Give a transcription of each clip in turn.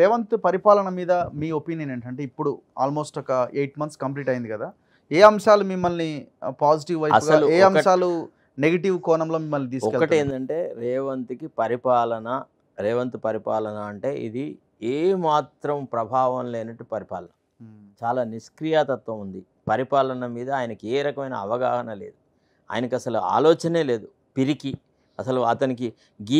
రేవంత్ పరిపాలన మీద మీ ఒపీనియన్ ఏంటంటే ఇప్పుడు ఆల్మోస్ట్ ఒక ఎయిట్ మంత్స్ కంప్లీట్ అయింది కదా ఏ అంశాలు మిమ్మల్ని పాజిటివ్ అసలు ఏ అంశాలు నెగిటివ్ కోణంలో మిమ్మల్ని తీసుకు ఒకటి ఏంటంటే రేవంత్కి పరిపాలన రేవంత్ పరిపాలన అంటే ఇది ఏ మాత్రం ప్రభావం లేనట్టు పరిపాలన చాలా నిష్క్రియాతత్వం ఉంది పరిపాలన మీద ఆయనకి ఏ రకమైన అవగాహన లేదు ఆయనకు అసలు ఆలోచనే లేదు పిరికి అసలు అతనికి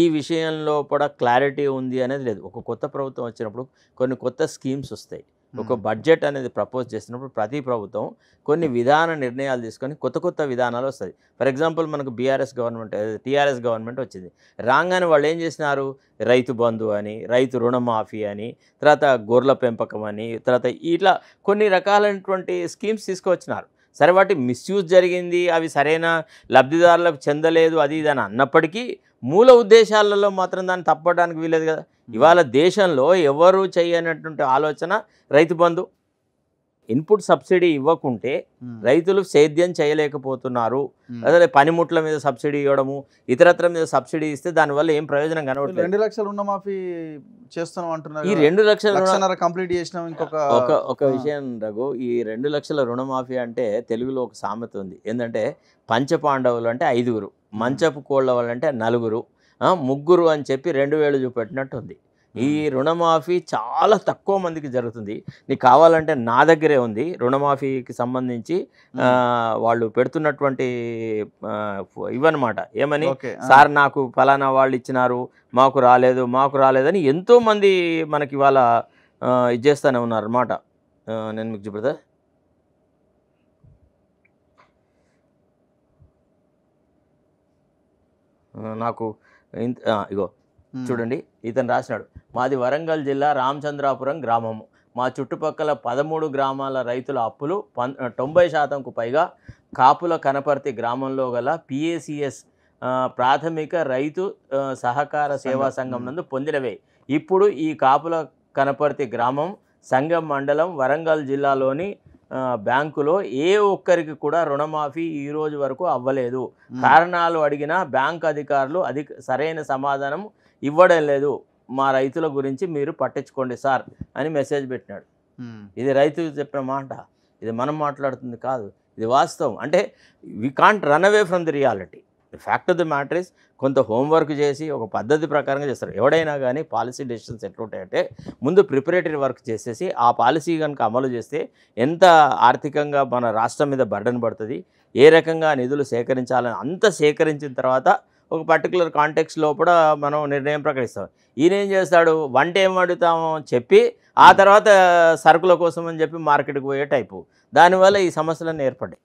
ఈ విషయంలో కూడా క్లారిటీ ఉంది అనేది లేదు ఒక కొత్త ప్రభుత్వం వచ్చినప్పుడు కొన్ని కొత్త స్కీమ్స్ వస్తాయి ఒక బడ్జెట్ అనేది ప్రపోజ్ చేసినప్పుడు ప్రతి ప్రభుత్వం కొన్ని విధాన నిర్ణయాలు తీసుకొని కొత్త కొత్త విధానాలు వస్తాయి ఫర్ ఎగ్జాంపుల్ మనకు బీఆర్ఎస్ గవర్నమెంట్ టీఆర్ఎస్ గవర్నమెంట్ వచ్చింది రాగానే వాళ్ళు ఏం చేసినారు రైతు బంధు అని రైతు రుణమాఫీ అని తర్వాత గొర్రెల పెంపకం అని తర్వాత ఇట్లా కొన్ని రకాలైనటువంటి స్కీమ్స్ తీసుకువచ్చినారు సరే వాటి మిస్యూజ్ జరిగింది అవి సరైన లబ్ధిదారులకు చెందలేదు అది ఇది అని అన్నప్పటికీ మూల ఉద్దేశాలలో మాత్రం దాన్ని తప్పడానికి వీలేదు కదా ఇవాళ దేశంలో ఎవరు చేయనటువంటి ఆలోచన రైతు బంధు ఇన్పుట్ సబ్సిడీ ఇవ్వకుంటే రైతులు సేద్యం చేయలేకపోతున్నారు అదే పనిముట్ల మీద సబ్సిడీ ఇవ్వడము ఇతరత్ర మీద సబ్సిడీ ఇస్తే దానివల్ల ఏం ప్రయోజనం కనబడుతుంది రెండు లక్షల అంటున్నారు ఈ రెండు లక్షల కంప్లీట్ చేసిన ఇంకొక ఒక ఒక విషయం రఘు ఈ రెండు లక్షల రుణమాఫీ అంటే తెలుగులో ఒక సామెత ఉంది ఏంటంటే పంచపాండవులు అంటే ఐదుగురు మంచపు కోళ్ళ వాళ్ళంటే నలుగురు ముగ్గురు అని చెప్పి రెండు వేలు చూపెట్టినట్టు ఉంది ఈ రుణమాఫీ చాలా తక్కువ మందికి జరుగుతుంది నీకు కావాలంటే నా దగ్గరే ఉంది రుణమాఫీకి సంబంధించి వాళ్ళు పెడుతున్నటువంటి ఇవన్నమాట ఏమని సార్ నాకు ఫలానా వాళ్ళు ఇచ్చినారు మాకు రాలేదు మాకు రాలేదని ఎంతోమంది మనకి ఇవాళ ఇచ్చేస్తూనే ఉన్నారన్నమాట నేను మీకు చెబుతా నాకు ఇగో చూడండి ఇతను రాసినాడు మాది వరంగల్ జిల్లా రామచంద్రాపురం గ్రామము మా చుట్టుపక్కల పదమూడు గ్రామాల రైతుల అప్పులు పం తొంభై శాతంకు పైగా కాపుల కనపర్తి గ్రామంలో గల పిఏసిఎస్ ప్రాథమిక రైతు సహకార సేవా సంఘం నందు పొందినవే ఇప్పుడు ఈ కాపుల కనపర్తి గ్రామం సంఘం మండలం వరంగల్ జిల్లాలోని బ్యాంకులో ఏ ఒక్కరికి కూడా రుణమాఫీ ఈ రోజు వరకు అవ్వలేదు కారణాలు అడిగినా బ్యాంక్ అధికారులు అధిక సరైన సమాధానం ఇవ్వడం లేదు మా రైతుల గురించి మీరు పట్టించుకోండి సార్ అని మెసేజ్ పెట్టినాడు ఇది రైతు చెప్పిన మాట ఇది మనం మాట్లాడుతుంది కాదు ఇది వాస్తవం అంటే we can't run away from the reality the fact of the matter is కొంత హోంవర్క్ చేసి ఒక పద్ధతి ప్రకారంగా చేస్తారు ఎవడైనా కానీ పాలసీ డెసిషన్స్ ఎట్లుంటాయంటే ముందు ప్రిపరేటరీ వర్క్ చేసేసి ఆ పాలసీ కనుక అమలు చేస్తే ఎంత ఆర్థికంగా మన రాష్ట్రం మీద బర్డన్ పడుతుంది ఏ రకంగా నిధులు సేకరించాలని అంత సేకరించిన తర్వాత ఒక పర్టికులర్ కాంటెక్స్ లోపల మనం నిర్ణయం ప్రకటిస్తాం ఈయన ఏం చేస్తాడు వంట ఏం వండుతామో చెప్పి ఆ hmm. తర్వాత సరుకుల కోసం అని చెప్పి మార్కెట్కి పోయే టైపు దానివల్ల ఈ సమస్యలన్నీ ఏర్పడ్డాయి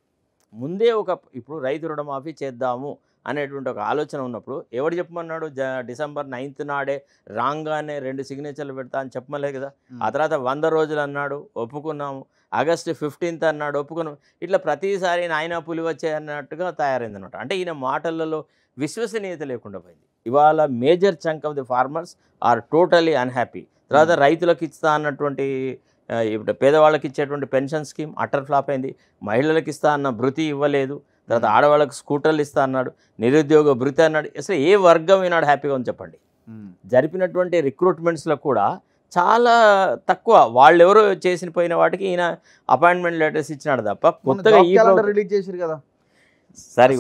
ముందే ఒక ఇప్పుడు రైతు రుణమాఫీ చేద్దాము అనేటువంటి ఒక ఆలోచన ఉన్నప్పుడు ఎవడు చెప్పమన్నాడు జ డిసెంబర్ నైన్త్ నాడే రాంగానే రెండు సిగ్నేచర్లు పెడతా అని చెప్పమలేదు కదా ఆ తర్వాత వంద రోజులు అన్నాడు ఒప్పుకున్నాము ఆగస్టు ఫిఫ్టీన్త్ అన్నాడు ఒప్పుకున్నాం ఇట్లా ప్రతిసారి నాయన పులి వచ్చే అన్నట్టుగా తయారైంది అనమాట అంటే ఈయన మాటలలో విశ్వసనీయత లేకుండా పోయింది ఇవాళ major chunk of the farmers are totally unhappy తర్వాత రైతులకు ఇస్తా అన్నటువంటి ఇప్పుడు పేదవాళ్ళకి ఇచ్చేటువంటి పెన్షన్ స్కీమ్ అటర్ ఫ్లాప్ అయింది మహిళలకు ఇస్తా అన్న భృతి ఇవ్వలేదు తర్వాత ఆడవాళ్ళకు స్కూటర్లు ఇస్తా అన్నాడు నిరుద్యోగ భృతి అన్నాడు అసలు ఏ వర్గం ఈనాడు హ్యాపీగా ఉంది చెప్పండి జరిపినటువంటి రిక్రూట్మెంట్స్లో కూడా చాలా తక్కువ వాళ్ళు ఎవరు చేసిన పోయిన వాటికి ఈయన అపాయింట్మెంట్ లెటర్స్ ఇచ్చినాడు తప్ప కొత్తగా ఈ రిలీజ్ చేశారు కదా సరే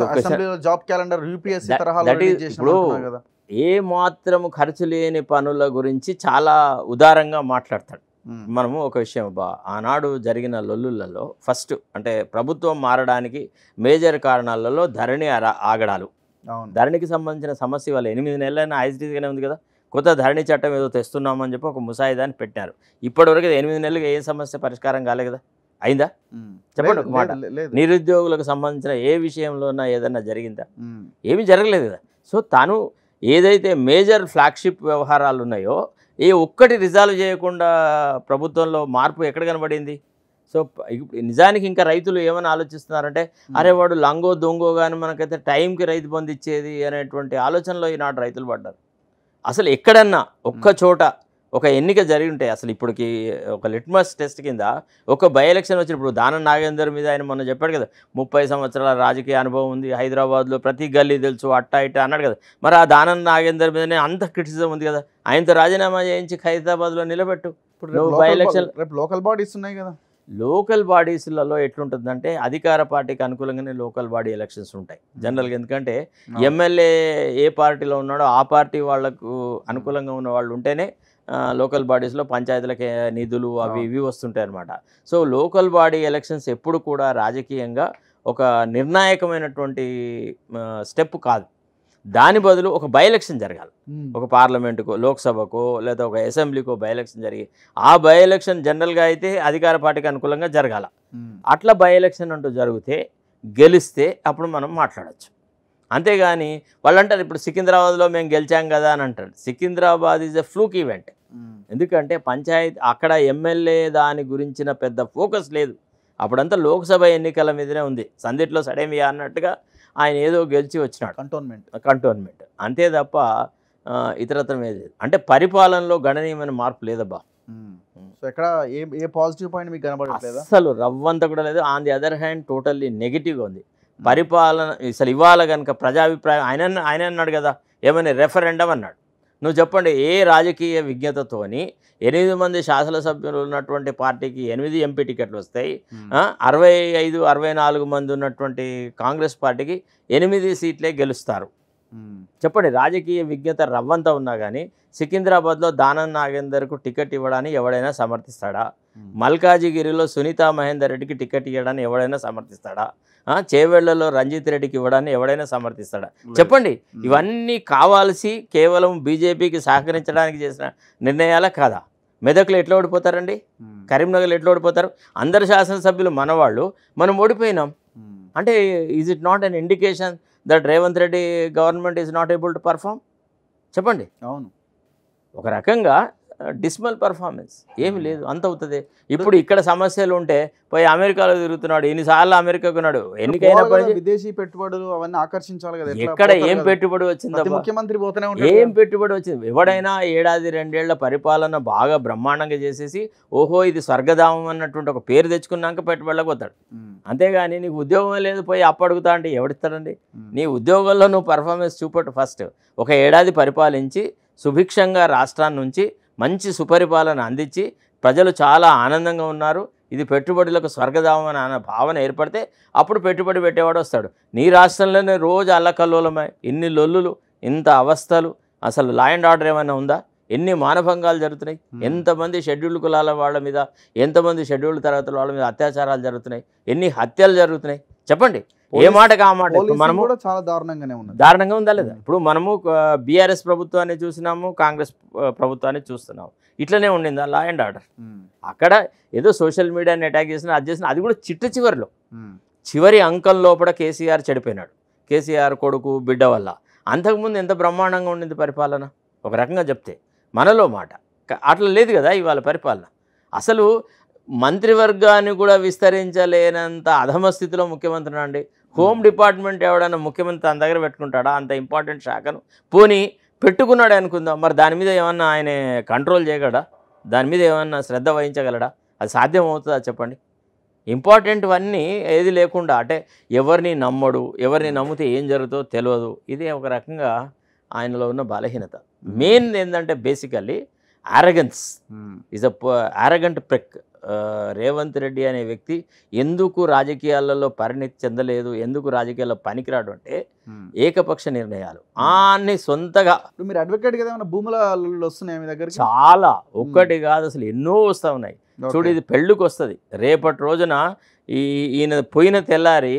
జాబ్ క్యాలెండర్ యూపీఎస్ ఇప్పుడు ఏ మాత్రము ఖర్చు లేని పనుల గురించి చాలా ఉదారంగా మాట్లాడతాడు మనము ఒక విషయం ఆనాడు జరిగిన లొల్లులలో ఫస్ట్ అంటే ప్రభుత్వం మారడానికి మేజర్ కారణాలలో ధరణి ఆగడాలు ధరణికి సంబంధించిన సమస్య వల్ల ఎనిమిది నెలలైనా ఐజీగానే ఉంది కదా కొత్త ధరణి చట్టం ఏదో తెస్తున్నామని చెప్పి ఒక ముసాయిదాన్ని పెట్టినారు ఇప్పటివరకు ఎనిమిది నెలలుగా ఏ సమస్య పరిష్కారం కాలే కదా అయిందా చెప్పండి ఒక మాట నిరుద్యోగులకు సంబంధించిన ఏ విషయంలోనా ఏదన్నా జరిగిందా ఏమీ జరగలేదు కదా సో తాను ఏదైతే మేజర్ ఫ్లాగ్షిప్ వ్యవహారాలు ఉన్నాయో ఏ ఒక్కటి రిజాల్వ్ చేయకుండా ప్రభుత్వంలో మార్పు ఎక్కడ కనబడింది సో నిజానికి ఇంకా రైతులు ఏమని ఆలోచిస్తున్నారంటే అరే వాడు లంగో దొంగో కానీ మనకైతే టైంకి రైతు బంధు ఇచ్చేది అనేటువంటి ఆలోచనలో ఈనాడు రైతులు పడ్డారు అసలు ఎక్కడన్నా ఒక్క చోట ఒక ఎన్నిక జరిగి ఉంటాయి అసలు ఇప్పటికి ఒక లిట్మస్ టెస్ట్ కింద ఒక బై ఎలక్షన్ వచ్చినప్పుడు దానం నాగేందర్ మీద ఆయన మొన్న చెప్పాడు కదా ముప్పై సంవత్సరాల రాజకీయ అనుభవం ఉంది హైదరాబాద్లో ప్రతి గల్లీ తెలుసు అట్టా ఇట్ట అన్నాడు కదా మరి ఆ దానం నాగేందర్ మీదనే అంత క్రిటిసిజం ఉంది కదా ఆయనతో రాజీనామా చేయించి హైదరాబాద్లో నిలబెట్టు ఇప్పుడు బై ఎలక్షన్ రేపు లోకల్ బాడీస్ ఉన్నాయి కదా లోకల్ బాడీస్లలో ఎట్లుంటుందంటే అధికార పార్టీకి అనుకూలంగానే లోకల్ బాడీ ఎలక్షన్స్ ఉంటాయి జనరల్గా ఎందుకంటే ఎమ్మెల్యే ఏ పార్టీలో ఉన్నాడో ఆ పార్టీ వాళ్లకు అనుకూలంగా ఉన్న వాళ్ళు ఉంటేనే లోకల్ బాడీస్లో పంచాయతీలకి నిధులు అవి ఇవి వస్తుంటాయి అనమాట సో లోకల్ బాడీ ఎలక్షన్స్ ఎప్పుడు కూడా రాజకీయంగా ఒక నిర్ణాయకమైనటువంటి స్టెప్ కాదు దాని బదులు ఒక బై ఎలక్షన్ జరగాలి ఒక పార్లమెంటుకో లోక్సభకో లేదా ఒక అసెంబ్లీకో బై ఎలక్షన్ జరిగి ఆ బై ఎలక్షన్ జనరల్గా అయితే అధికార పార్టీకి అనుకూలంగా జరగాల అట్లా బై ఎలక్షన్ అంటూ జరిగితే గెలిస్తే అప్పుడు మనం మాట్లాడచ్చు అంతేగాని వాళ్ళు అంటారు ఇప్పుడు సికింద్రాబాద్లో మేము గెలిచాం కదా అని అంటారు Secunderabad is a fluke event ఎందుకంటే పంచాయతీ అక్కడ ఎమ్మెల్యే దాని గురించిన పెద్ద ఫోకస్ లేదు అప్పుడంతా లోక్సభ ఎన్నికల మీదనే ఉంది సందిట్లో సడేమియా అన్నట్టుగా ఆయన ఏదో గెలిచి వచ్చినాడు కంటోన్మెంట్ కంటోన్మెంట్ అంతే తప్ప ఇతరత్వం ఏది అంటే పరిపాలనలో గణనీయమైన మార్పు లేదబ్బా సో ఎక్కడ ఏ ఏ పాజిటివ్ పాయింట్ మీకు కనబడలేదు అసలు రవ్వంతా కూడా లేదు on the other hand totally నెగిటివ్గా ఉంది పరిపాలన అసలు ఇవాళ కనుక ప్రజాభిప్రాయం ఆయన ఆయన అన్నాడు కదా ఏమైనా రెఫరెండం అన్నాడు నువ్వు చెప్పండి ఏ రాజకీయ విజ్ఞతతోని ఎనిమిది మంది శాసనసభ్యులు ఉన్నటువంటి పార్టీకి ఎనిమిది ఎంపీ టికెట్లు వస్తాయి hmm. అరవై ఐదు అరవై నాలుగు మంది ఉన్నటువంటి కాంగ్రెస్ పార్టీకి ఎనిమిది సీట్లే గెలుస్తారు చెప్పండి రాజకీయ విజ్ఞత రవ్వంతా ఉన్నా కానీ సికింద్రాబాద్లో దానం నాగేందర్కు టికెట్ ఇవ్వడానికి ఎవడైనా సమర్థిస్తాడా మల్కాజిగిరిలో సునీత మహేందర్ రెడ్డికి టికెట్ ఇవ్వడానికి ఎవడైనా సమర్థిస్తాడా చేవెళ్లలో రంజిత్ రెడ్డికి ఇవ్వడానికి ఎవడైనా సమర్థిస్తాడా చెప్పండి ఇవన్నీ కావాల్సి కేవలం బీజేపీకి సహకరించడానికి చేసిన నిర్ణయాల కాదా మెదకులు ఎట్లా ఓడిపోతారండి కరీంనగర్ ఎట్లా ఓడిపోతారు అందరు శాసనసభ్యులు మనవాళ్ళు మనం ఓడిపోయినాం అంటే is it not an indication that Revanth Reddy government is not able to perform చెప్పండి అవును ఒక రకంగా డిస్మల్ పర్ఫార్మెన్స్ ఏమి లేదు అంత అవుతుంది ఇప్పుడు ఇక్కడ సమస్యలు ఉంటే పోయి అమెరికాలో తిరుగుతున్నాడు ఎన్నిసార్లు అమెరికాకు ఉన్నాడు ఎన్నికైనా విదేశీ పెట్టుబడులు అవన్నీ ఆకర్షించాలి కదా ఎక్కడ ఏం పెట్టుబడి వచ్చింది ముఖ్యమంత్రి పోతూనే ఏం పెట్టుబడి వచ్చింది ఎవడైనా ఏడాది రెండేళ్ల పరిపాలన బాగా బ్రహ్మాండంగా చేసేసి ఓహో ఇది స్వర్గధామం అన్నటువంటి ఒక పేరు తెచ్చుకున్నాక పెట్టుబడులకు పోతాడు అంతేగాని నీకు ఉద్యోగం లేదు పోయి అప్పడుగుతా అంటే ఎవడిస్తాడండి నీ ఉద్యోగంలో నువ్వు పర్ఫార్మెన్స్ చూపట్టు ఫస్ట్ ఒక ఏడాది పరిపాలించి సుభిక్షంగా రాష్ట్రాన్ని నుంచి మంచి సుపరిపాలన అందించి ప్రజలు చాలా ఆనందంగా ఉన్నారు ఇది పెట్టుబడులకు స్వర్గధామం అన్న భావన ఏర్పడితే అప్పుడు పెట్టుబడి పెట్టేవాడు వస్తాడు నీ రాష్ట్రంలోనే రోజు అల్లకల్లోలమే ఇన్ని లొల్లులు ఇంత అవస్థలు అసలు లా అండ్ ఆర్డర్ ఏమైనా ఉందా ఎన్ని మానభంగాలు జరుగుతున్నాయి ఎంతమంది షెడ్యూల్డ్ కులాల వాళ్ళ మీద ఎంతమంది షెడ్యూల్డ్ తరగతుల వాళ్ళ మీద అత్యాచారాలు జరుగుతున్నాయి ఎన్ని హత్యలు జరుగుతున్నాయి చెప్పండి ఏ మాట కామాట మనము కూడా చాలా దారుణంగానే ఉంది దారుణంగా ఉందా లేదా ఇప్పుడు మనము బీఆర్ఎస్ ప్రభుత్వాన్ని చూసినాము కాంగ్రెస్ ప్రభుత్వాన్ని చూస్తున్నాము ఇట్లనే ఉండిందా లా అండ్ ఆర్డర్ అక్కడ ఏదో సోషల్ మీడియాని అటాక్ చేసిన అది చేసిన అది కూడా చిట్ట చివరిలో చివరి అంకం లోపల కేసీఆర్ చెడిపోయినాడు కేసీఆర్ కొడుకు బిడ్డ వల్ల అంతకుముందు ఎంత బ్రహ్మాండంగా ఉండింది పరిపాలన ఒక రకంగా చెప్తే మనలో మాట అట్లా లేదు కదా ఇవాళ పరిపాలన అసలు మంత్రివర్గాన్ని కూడా విస్తరించలేనంత అధమ స్థితిలో ముఖ్యమంత్రి అండి హోమ్ hmm. డిపార్ట్మెంట్ ఎవడన్నా ముఖ్యమంత్రి తన దగ్గర పెట్టుకుంటాడా అంత ఇంపార్టెంట్ శాఖను పోనీ పెట్టుకున్నాడు అనుకుందాం మరి దాని మీద ఏమన్నా ఆయన కంట్రోల్ చేయగలడా దాని మీద ఏమన్నా శ్రద్ధ వహించగలడా అది సాధ్యం అవుతుందా చెప్పండి ఇంపార్టెంట్వన్నీ ఏది లేకుండా అంటే ఎవరిని నమ్మడు ఎవరిని hmm. నమ్మితే ఏం జరుగుతుందో తెలియదు ఇది ఒక రకంగా ఆయనలో ఉన్న బలహీనత మెయిన్ ఏంటంటే basically arrogance is a arrogant ప్రెక్ రేవంత్ రెడ్డి అనే వ్యక్తి ఎందుకు రాజకీయాలలో పరిణితి చెందలేదు ఎందుకు రాజకీయాల్లో పనికిరాడు అంటే ఏకపక్ష నిర్ణయాలు అన్ని సొంతగా మీరు అడ్వకేట్ కదా ఏమైనా భూములు వస్తున్నాయి మీ దగ్గర చాలా ఒక్కటి కాదు అసలు ఎన్నో వస్తూ ఉన్నాయి చూడు ఇది పెళ్ళికి వస్తుంది రేపటి రోజున ఈ ఈయన పోయిన తెల్లారి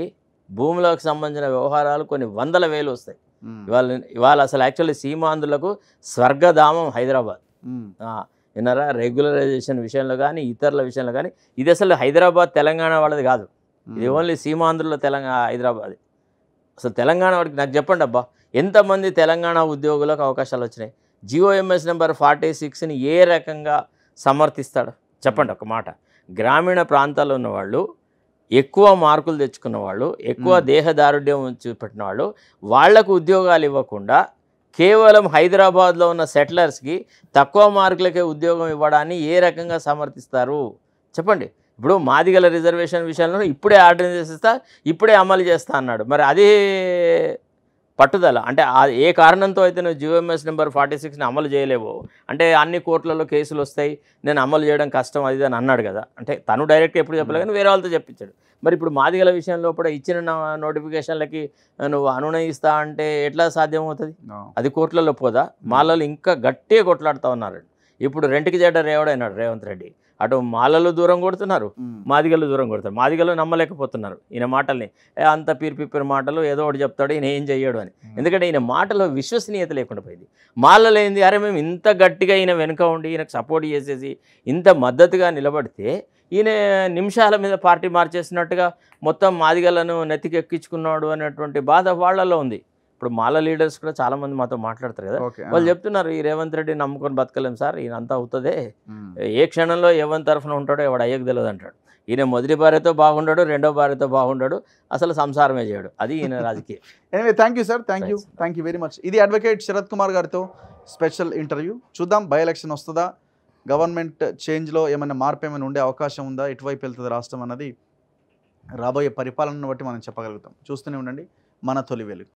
భూములకు సంబంధించిన వ్యవహారాలు కొన్ని వందల వేలు వస్తాయి ఇవాళ ఇవాళ అసలు యాక్చువల్లీ సీమాంధ్రులకు స్వర్గధామం హైదరాబాద్ విన్నారా రెగ్యులరైజేషన్ విషయంలో కానీ ఇతరుల విషయంలో కానీ ఇది అసలు హైదరాబాద్ తెలంగాణ వాళ్ళది కాదు ఇది ఓన్లీ సీమాంధ్రుల తెలంగాణ హైదరాబాద్ అసలు తెలంగాణ వాడికి నాకు చెప్పండి అబ్బా ఎంతమంది తెలంగాణ ఉద్యోగులకు అవకాశాలు వచ్చినాయి ఎంఎస్ నెంబర్ ఫార్టీ సిక్స్ని ఏ రకంగా సమర్థిస్తాడు చెప్పండి ఒక మాట గ్రామీణ ప్రాంతాల్లో ఉన్నవాళ్ళు ఎక్కువ మార్కులు తెచ్చుకున్న వాళ్ళు ఎక్కువ దేహదారుఢ్యం చూపెట్టిన వాళ్ళు వాళ్లకు ఉద్యోగాలు ఇవ్వకుండా కేవలం హైదరాబాద్లో ఉన్న సెటిలర్స్కి తక్కువ మార్కులకే ఉద్యోగం ఇవ్వడాన్ని ఏ రకంగా సమర్థిస్తారు చెప్పండి ఇప్పుడు మాదిగల రిజర్వేషన్ విషయంలో ఇప్పుడే ఆర్డర్ చేసేస్తా ఇప్పుడే అమలు చేస్తా అన్నాడు మరి అదే పట్టుదల అంటే ఏ కారణంతో అయితే నువ్వు జియోఎంఎస్ నెంబర్ ఫార్టీ సిక్స్ని అమలు చేయలేవో అంటే అన్ని కోర్టులలో కేసులు వస్తాయి నేను అమలు చేయడం కష్టం అది అని అన్నాడు కదా అంటే తను డైరెక్ట్గా ఎప్పుడు చెప్పలేదు కానీ వేరే వాళ్ళతో చెప్పించాడు మరి ఇప్పుడు మాదిగల విషయంలో కూడా ఇచ్చిన నోటిఫికేషన్లకి నువ్వు అనునయిస్తా అంటే ఎట్లా సాధ్యం అవుతుంది అది కోర్టులలో పోదా మాలలో ఇంకా గట్టిగా కొట్లాడుతూ ఉన్నారు ఇప్పుడు రెంట్కి చేయడం రేవడైనాడు రేవంత్ రెడ్డి అటు మాలలు దూరం కొడుతున్నారు మాదిగలు దూరం కొడుతున్నారు మాదిగలు నమ్మలేకపోతున్నారు ఈయన మాటల్ని అంత పీరిపిప్పిన మాటలు ఏదో ఒకటి చెప్తాడు ఈయన ఏం చెయ్యాడు అని ఎందుకంటే ఈయన మాటలో విశ్వసనీయత లేకుండా పోయింది మాలలు అరే మేము ఇంత గట్టిగా ఈయన వెనుక ఉండి ఈయనకు సపోర్ట్ చేసేసి ఇంత మద్దతుగా నిలబడితే ఈయన నిమిషాల మీద పార్టీ మార్చేసినట్టుగా మొత్తం మాదిగలను నెత్తికెక్కించుకున్నాడు అనేటువంటి బాధ వాళ్ళలో ఉంది ఇప్పుడు మాల లీడర్స్ కూడా చాలా మంది మాతో మాట్లాడతారు కదా వాళ్ళు చెప్తున్నారు ఈ రేవంత్ రెడ్డి నమ్ముకొని బతకలేం సార్ ఈయన అంతా అవుతుంది ఏ క్షణంలో ఏవన్ తరఫున ఉంటాడో ఎవడు అయ్యకు తెలియదు అంటాడు ఈయన మొదటి భార్యతో బాగుండడు రెండో భార్యతో బాగుండడు అసలు సంసారమే చేయడు అది ఈయన రాజకీయం anyway thank you sir thank you thank you very much ఇది అడ్వకేట్ శరత్ కుమార్ గారితో స్పెషల్ ఇంటర్వ్యూ చూద్దాం బై ఎలక్షన్ వస్తుందా గవర్నమెంట్ చేంజ్లో ఏమైనా మార్పు ఏమైనా ఉండే అవకాశం ఉందా ఎటువైపు వెళ్తుంది రాష్ట్రం అన్నది రాబోయే పరిపాలనను బట్టి మనం చెప్పగలుగుతాం చూస్తూనే ఉండండి మన తొలి వెలుగు